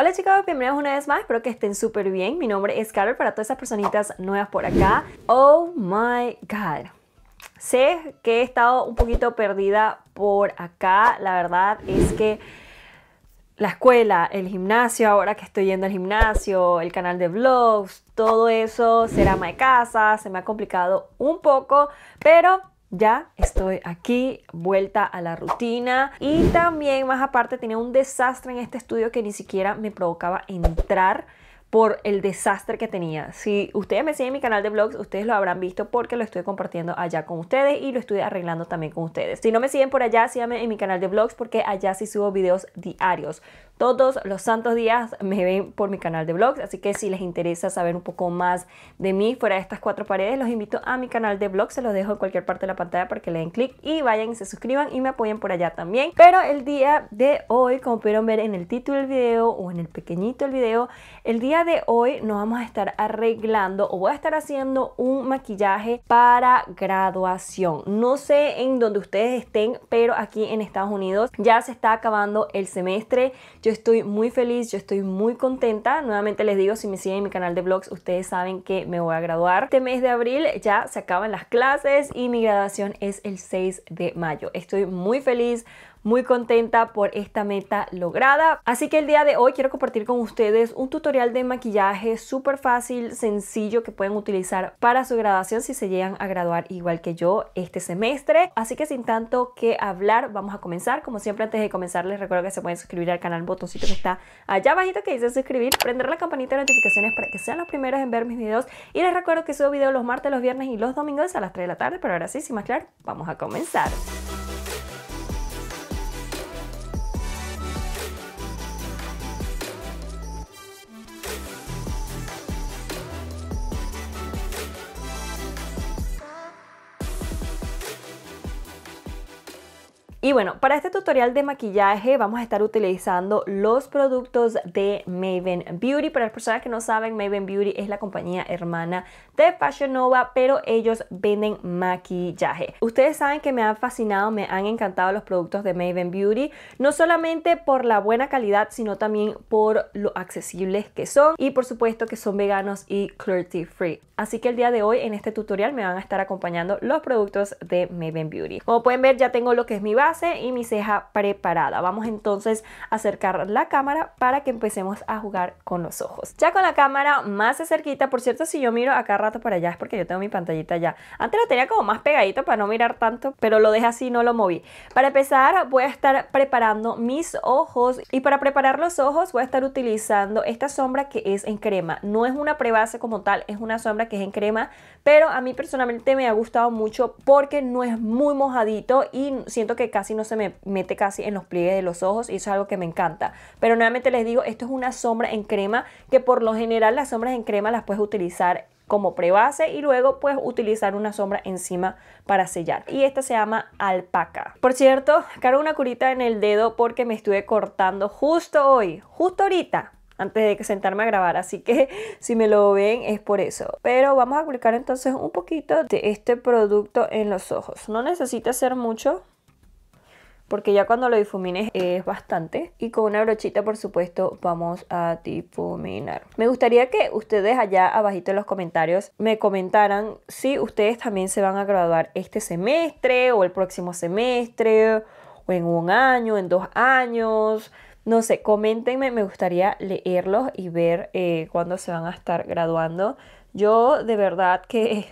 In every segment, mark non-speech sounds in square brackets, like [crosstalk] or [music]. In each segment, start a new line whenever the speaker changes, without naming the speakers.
Hola chicos, bienvenidos una vez más, espero que estén súper bien. Mi nombre es Carol, para todas esas personitas nuevas por acá. Oh my god. Sé que he estado un poquito perdida por acá, la verdad es que la escuela, el gimnasio, ahora que estoy yendo al gimnasio, el canal de vlogs, todo eso será ama de casa, se me ha complicado un poco, pero ya estoy aquí, vuelta a la rutina. Y también, más aparte, tenía un desastre en este estudio que ni siquiera me provocaba entrar por el desastre que tenía. Si ustedes me siguen en mi canal de blogs, ustedes lo habrán visto porque lo estoy compartiendo allá con ustedes y lo estoy arreglando también con ustedes. Si no me siguen por allá, síganme en mi canal de blogs porque allá sí subo videos diarios. Todos los santos días me ven por mi canal de blogs, así que si les interesa saber un poco más de mí fuera de estas cuatro paredes, los invito a mi canal de blogs, se los dejo en cualquier parte de la pantalla para que le den clic y vayan y se suscriban y me apoyen por allá también. Pero el día de hoy, como pudieron ver en el título del video o en el pequeñito del video, el día de hoy nos vamos a estar arreglando o voy a estar haciendo un maquillaje para graduación. No sé en dónde ustedes estén, pero aquí en Estados Unidos ya se está acabando el semestre. Yo estoy muy feliz, yo estoy muy contenta. Nuevamente les digo, si me siguen en mi canal de vlogs, ustedes saben que me voy a graduar. Este mes de abril ya se acaban las clases y mi graduación es el 6 de mayo. Estoy muy feliz, muy contenta por esta meta lograda. Así que el día de hoy quiero compartir con ustedes un tutorial de maquillaje súper fácil, sencillo que pueden utilizar para su graduación si se llegan a graduar igual que yo este semestre. Así que sin tanto que hablar, vamos a comenzar. Como siempre antes de comenzar les recuerdo que se pueden suscribir al canal, botoncito que está allá abajito que dice suscribir, prender la campanita de notificaciones para que sean los primeros en ver mis videos y les recuerdo que subo videos los martes, los viernes y los domingos a las 3 de la tarde, pero ahora sí, sin más claro, vamos a comenzar. Y bueno, para este tutorial de maquillaje vamos a estar utilizando los productos de Maven Beauty. Para las personas que no saben, Maven Beauty es la compañía hermana de Fashion Nova, pero ellos venden maquillaje. Ustedes saben que me han fascinado, me han encantado los productos de Maven Beauty, no solamente por la buena calidad, sino también por lo accesibles que son y por supuesto que son veganos y cruelty free. Así que el día de hoy en este tutorial me van a estar acompañando los productos de Maven Beauty. Como pueden ver ya tengo lo que es mi base y mi ceja preparada. Vamos entonces a acercar la cámara para que empecemos a jugar con los ojos. Ya con la cámara más cerquita, por cierto, si yo miro acá rato para allá es porque yo tengo mi pantallita ya. Antes la tenía como más pegadito para no mirar tanto, pero lo dejé así, no lo moví. Para empezar voy a estar preparando mis ojos y para preparar los ojos voy a estar utilizando esta sombra que es en crema. No es una prebase como tal, es una sombra que es en crema, pero a mí personalmente me ha gustado mucho porque no es muy mojadito y siento que casi no se me mete casi en los pliegues de los ojos y es algo que me encanta. Pero nuevamente les digo, esto es una sombra en crema que por lo general las sombras en crema las puedes utilizar como prebase y luego puedes utilizar una sombra encima para sellar. Y esta se llama alpaca. Por cierto, cargo una curita en el dedo porque me estuve cortando justo hoy, justo ahorita antes de sentarme a grabar, así que [laughs] si me lo ven es por eso. Pero vamos a aplicar entonces un poquito de este producto en los ojos. No necesita hacer mucho, porque ya cuando lo difumines es eh, bastante. Y con una brochita, por supuesto, vamos a difuminar. Me gustaría que ustedes allá abajito en los comentarios me comentaran si ustedes también se van a graduar este semestre o el próximo semestre o en un año, en dos años. No sé, coméntenme, me gustaría leerlos y ver eh, cuándo se van a estar graduando. Yo de verdad que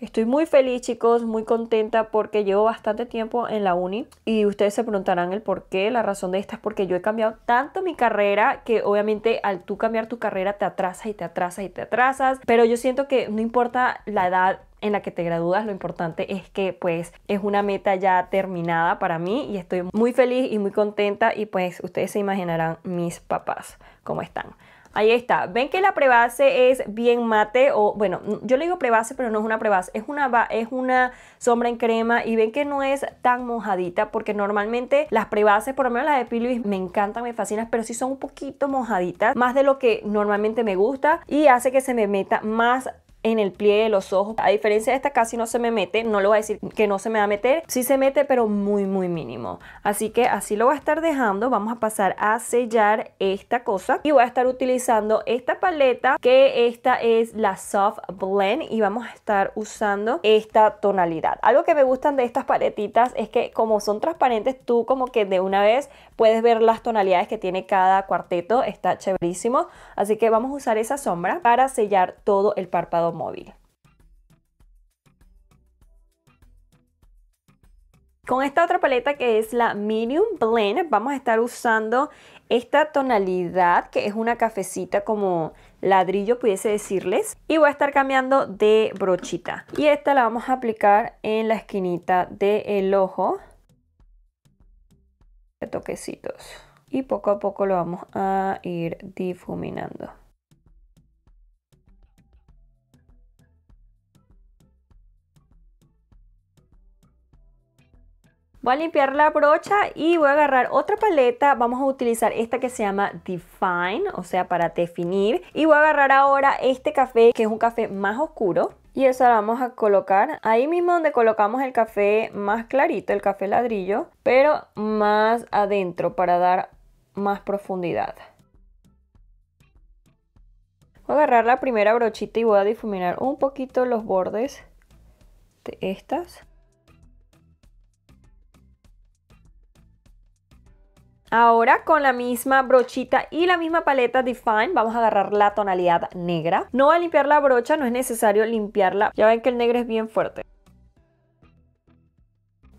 Estoy muy feliz chicos, muy contenta porque llevo bastante tiempo en la uni y ustedes se preguntarán el por qué, la razón de esta es porque yo he cambiado tanto mi carrera que obviamente al tú cambiar tu carrera te atrasas y te atrasas y te atrasas, pero yo siento que no importa la edad en la que te gradúas, lo importante es que pues es una meta ya terminada para mí y estoy muy feliz y muy contenta y pues ustedes se imaginarán mis papás cómo están. Ahí está. Ven que la prebase es bien mate o, bueno, yo le digo prebase, pero no es una prebase. Es una, es una sombra en crema y ven que no es tan mojadita porque normalmente las prebases, por lo menos las de Pilvis me encantan, me fascinan, pero si son un poquito mojaditas, más de lo que normalmente me gusta y hace que se me meta más en el pliegue de los ojos. A diferencia de esta casi no se me mete, no lo voy a decir que no se me va a meter, sí se mete pero muy muy mínimo. Así que así lo voy a estar dejando, vamos a pasar a sellar esta cosa y voy a estar utilizando esta paleta que esta es la Soft Blend y vamos a estar usando esta tonalidad. Algo que me gustan de estas paletitas es que como son transparentes tú como que de una vez puedes ver las tonalidades que tiene cada cuarteto, está chéverísimo. Así que vamos a usar esa sombra para sellar todo el párpado Móvil Con esta otra paleta que es la Medium Blend vamos a estar usando esta tonalidad que es una cafecita como ladrillo pudiese decirles y voy a estar cambiando de brochita y esta la vamos a aplicar en la esquinita del ojo de toquecitos y poco a poco lo vamos a ir difuminando. Voy a limpiar la brocha y voy a agarrar otra paleta. Vamos a utilizar esta que se llama Define, o sea, para definir. Y voy a agarrar ahora este café, que es un café más oscuro. Y eso la vamos a colocar ahí mismo donde colocamos el café más clarito, el café ladrillo, pero más adentro para dar más profundidad. Voy a agarrar la primera brochita y voy a difuminar un poquito los bordes de estas. Ahora con la misma brochita y la misma paleta Define vamos a agarrar la tonalidad negra. No va a limpiar la brocha, no es necesario limpiarla. Ya ven que el negro es bien fuerte.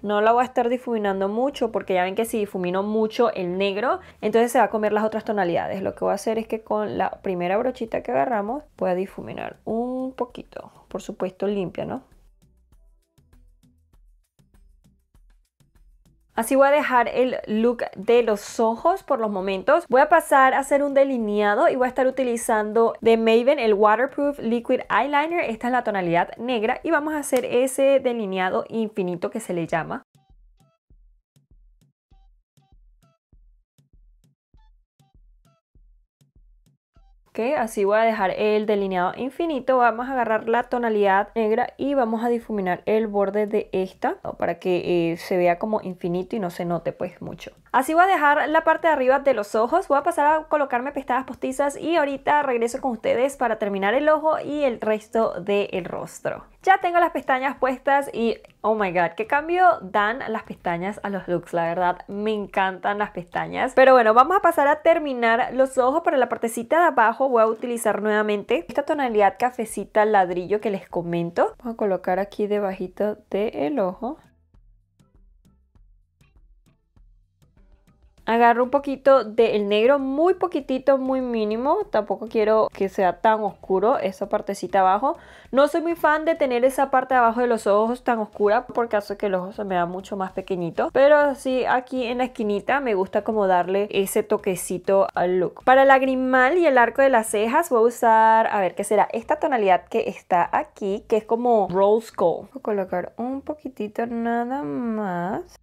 No la voy a estar difuminando mucho porque ya ven que si difumino mucho el negro, entonces se va a comer las otras tonalidades. Lo que voy a hacer es que con la primera brochita que agarramos voy a difuminar un poquito. Por supuesto limpia, ¿no? Así voy a dejar el look de los ojos por los momentos. Voy a pasar a hacer un delineado y voy a estar utilizando de Maven el Waterproof Liquid Eyeliner. Esta es la tonalidad negra y vamos a hacer ese delineado infinito que se le llama. Así voy a dejar el delineado infinito, vamos a agarrar la tonalidad negra y vamos a difuminar el borde de esta para que eh, se vea como infinito y no se note pues mucho. Así voy a dejar la parte de arriba de los ojos, voy a pasar a colocarme pestadas postizas y ahorita regreso con ustedes para terminar el ojo y el resto del rostro. Ya tengo las pestañas puestas y oh my god, qué cambio dan las pestañas a los looks, la verdad me encantan las pestañas. Pero bueno, vamos a pasar a terminar los ojos, para la partecita de abajo voy a utilizar nuevamente esta tonalidad cafecita ladrillo que les comento. Voy a colocar aquí debajito del ojo. Agarro un poquito del negro, muy poquitito, muy mínimo. Tampoco quiero que sea tan oscuro esa partecita abajo. No soy muy fan de tener esa parte de abajo de los ojos tan oscura, por caso que el ojo se me da mucho más pequeñito. Pero sí, aquí en la esquinita me gusta como darle ese toquecito al look. Para el lagrimal y el arco de las cejas voy a usar, a ver, ¿qué será? Esta tonalidad que está aquí, que es como Rose Gold. Voy a colocar un poquitito nada más.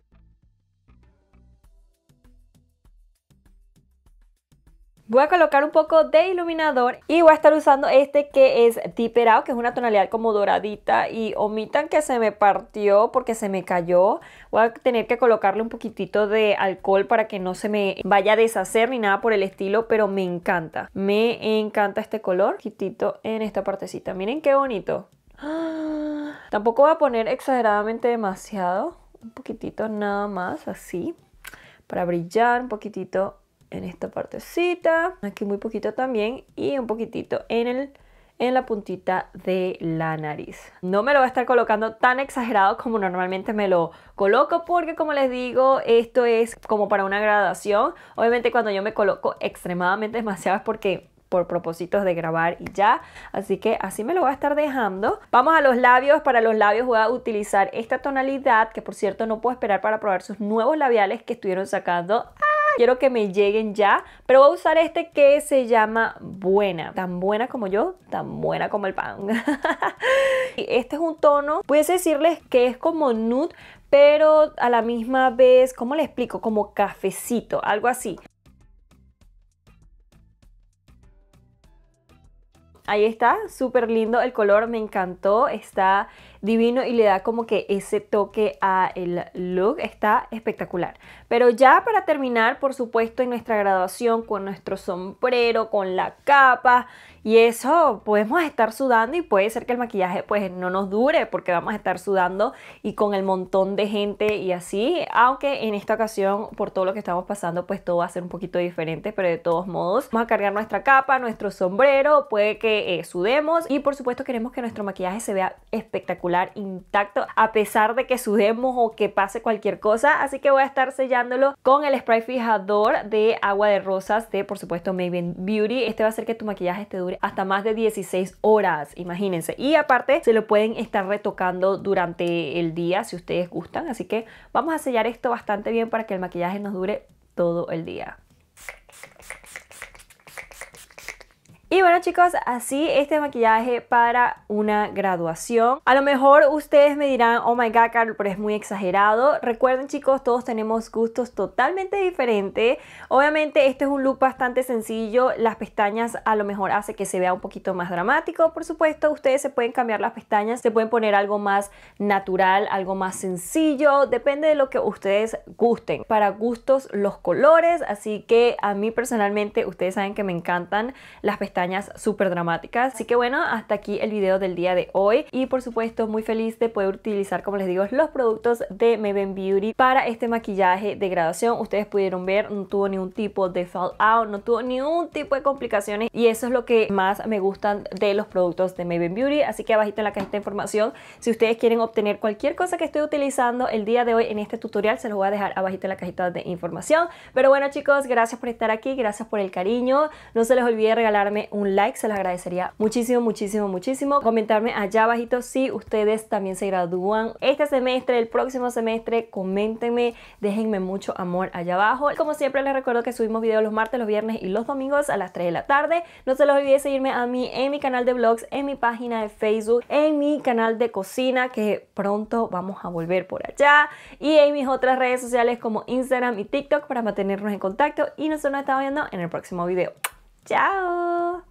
Voy a colocar un poco de iluminador y voy a estar usando este que es tiperado, que es una tonalidad como doradita y omitan que se me partió porque se me cayó. Voy a tener que colocarle un poquitito de alcohol para que no se me vaya a deshacer ni nada por el estilo, pero me encanta. Me encanta este color. Poquitito en esta partecita. Miren qué bonito. [gasps] Tampoco voy a poner exageradamente demasiado. Un poquitito nada más, así. Para brillar un poquitito en esta partecita, aquí muy poquito también y un poquitito en el en la puntita de la nariz. No me lo voy a estar colocando tan exagerado como normalmente me lo coloco porque como les digo, esto es como para una gradación. Obviamente cuando yo me coloco extremadamente demasiado es porque por propósitos de grabar y ya. Así que así me lo voy a estar dejando. Vamos a los labios. Para los labios voy a utilizar esta tonalidad que por cierto no puedo esperar para probar sus nuevos labiales que estuvieron sacando quiero que me lleguen ya, pero voy a usar este que se llama Buena, tan buena como yo, tan buena como el pan. [laughs] este es un tono, puedes decirles que es como nude, pero a la misma vez, ¿cómo le explico? Como cafecito, algo así. Ahí está, súper lindo el color, me encantó, está divino y le da como que ese toque a el look, está espectacular. Pero ya para terminar, por supuesto, en nuestra graduación con nuestro sombrero, con la capa y eso, podemos estar sudando y puede ser que el maquillaje pues no nos dure porque vamos a estar sudando y con el montón de gente y así, aunque en esta ocasión por todo lo que estamos pasando pues todo va a ser un poquito diferente, pero de todos modos vamos a cargar nuestra capa, nuestro sombrero, puede que eh, sudemos y por supuesto queremos que nuestro maquillaje se vea espectacular intacto a pesar de que sudemos o que pase cualquier cosa. Así que voy a estar sellándolo con el spray fijador de agua de rosas de por supuesto Maybelline Beauty. Este va a hacer que tu maquillaje te dure hasta más de 16 horas, imagínense. Y aparte se lo pueden estar retocando durante el día si ustedes gustan. Así que vamos a sellar esto bastante bien para que el maquillaje nos dure todo el día. Y bueno chicos, así este maquillaje para una graduación. A lo mejor ustedes me dirán, oh my god Carl, pero es muy exagerado. Recuerden chicos, todos tenemos gustos totalmente diferentes. Obviamente este es un look bastante sencillo. Las pestañas a lo mejor hace que se vea un poquito más dramático. Por supuesto, ustedes se pueden cambiar las pestañas, se pueden poner algo más natural, algo más sencillo. Depende de lo que ustedes gusten. Para gustos los colores, así que a mí personalmente ustedes saben que me encantan las pestañas súper dramáticas. Así que bueno, hasta aquí el video del día de hoy y por supuesto muy feliz de poder utilizar, como les digo, los productos de Maven Beauty para este maquillaje de graduación. Ustedes pudieron ver, no tuvo ningún tipo de fallout, no tuvo ningún tipo de complicaciones y eso es lo que más me gustan de los productos de Maven Beauty. Así que abajito en la cajita de información, si ustedes quieren obtener cualquier cosa que estoy utilizando el día de hoy en este tutorial, se los voy a dejar abajito en la cajita de información. Pero bueno chicos, gracias por estar aquí, gracias por el cariño. No se les olvide regalarme un like, se les agradecería muchísimo, muchísimo, muchísimo. Comentarme allá abajito si ustedes también se gradúan este semestre, el próximo semestre, coméntenme, déjenme mucho amor allá abajo. Como siempre les recuerdo que subimos videos los martes, los viernes y los domingos a las 3 de la tarde. No se los olvide seguirme a mí en mi canal de vlogs, en mi página de Facebook, en mi canal de cocina que pronto vamos a volver por allá y en mis otras redes sociales como Instagram y TikTok para mantenernos en contacto y nosotros nos estamos viendo en el próximo video. ¡Chao!